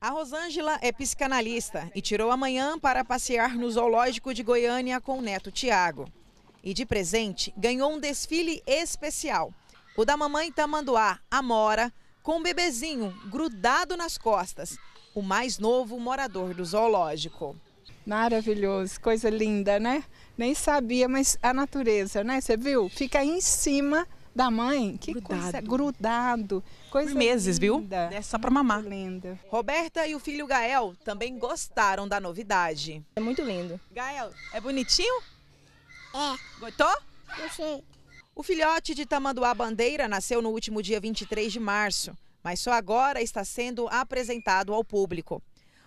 A Rosângela é psicanalista e tirou amanhã para passear no zoológico de Goiânia com o neto Tiago. E de presente, ganhou um desfile especial. O da mamãe Tamanduá, Amora, com o um bebezinho grudado nas costas. O mais novo morador do zoológico. Maravilhoso, coisa linda, né? Nem sabia, mas a natureza, né? Você viu? Fica em cima da mãe. Que grudado. coisa grudado. Coisa Por meses, linda. viu? É só para mamar. Linda. Roberta e o filho Gael também gostaram da novidade. É muito lindo. Gael, é bonitinho? É. Gostou? Gostei. O filhote de Tamanduá Bandeira nasceu no último dia 23 de março, mas só agora está sendo apresentado ao público.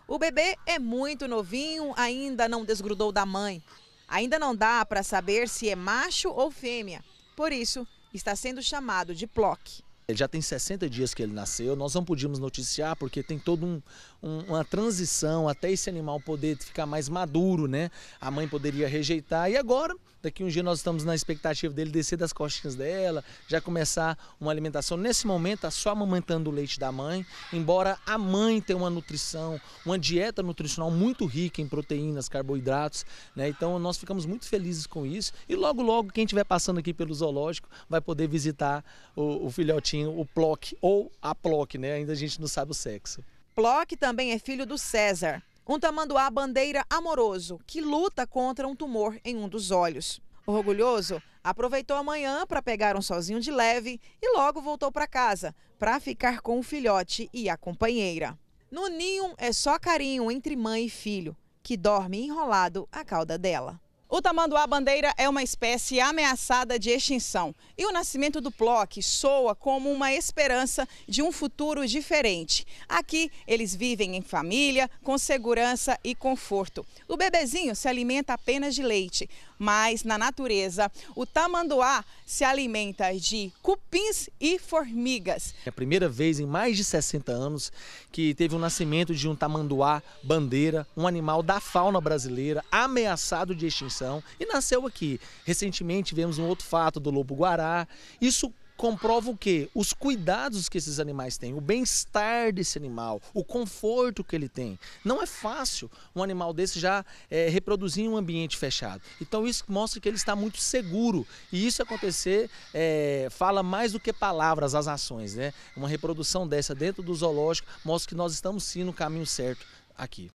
O bebê é muito novinho, ainda não desgrudou da mãe. Ainda não dá para saber se é macho ou fêmea. Por isso, está sendo chamado de PLOC, ele já tem 60 dias que ele nasceu, nós não podíamos noticiar porque tem toda um, um, uma transição até esse animal poder ficar mais maduro, né? A mãe poderia rejeitar. E agora, daqui um dia nós estamos na expectativa dele descer das costinhas dela, já começar uma alimentação. Nesse momento, está só amamentando o leite da mãe, embora a mãe tenha uma nutrição, uma dieta nutricional muito rica em proteínas, carboidratos, né? Então nós ficamos muito felizes com isso. E logo, logo, quem estiver passando aqui pelo zoológico vai poder visitar o, o filhotinho o Plock ou a Plock, né? Ainda a gente não sabe o sexo. Plock também é filho do César, um tamanduá bandeira amoroso que luta contra um tumor em um dos olhos. Orgulhoso, aproveitou a manhã para pegar um sozinho de leve e logo voltou para casa para ficar com o filhote e a companheira. No ninho é só carinho entre mãe e filho, que dorme enrolado à cauda dela. O tamanduá-bandeira é uma espécie ameaçada de extinção e o nascimento do ploque soa como uma esperança de um futuro diferente. Aqui, eles vivem em família, com segurança e conforto. O bebezinho se alimenta apenas de leite, mas na natureza, o tamanduá se alimenta de cupins e formigas. É a primeira vez em mais de 60 anos que teve o nascimento de um tamanduá-bandeira, um animal da fauna brasileira ameaçado de extinção e nasceu aqui. Recentemente vemos um outro fato do lobo-guará. Isso comprova o quê? Os cuidados que esses animais têm, o bem-estar desse animal, o conforto que ele tem. Não é fácil um animal desse já é, reproduzir em um ambiente fechado. Então isso mostra que ele está muito seguro. E isso acontecer é, fala mais do que palavras, as ações. Né? Uma reprodução dessa dentro do zoológico mostra que nós estamos sim no caminho certo aqui.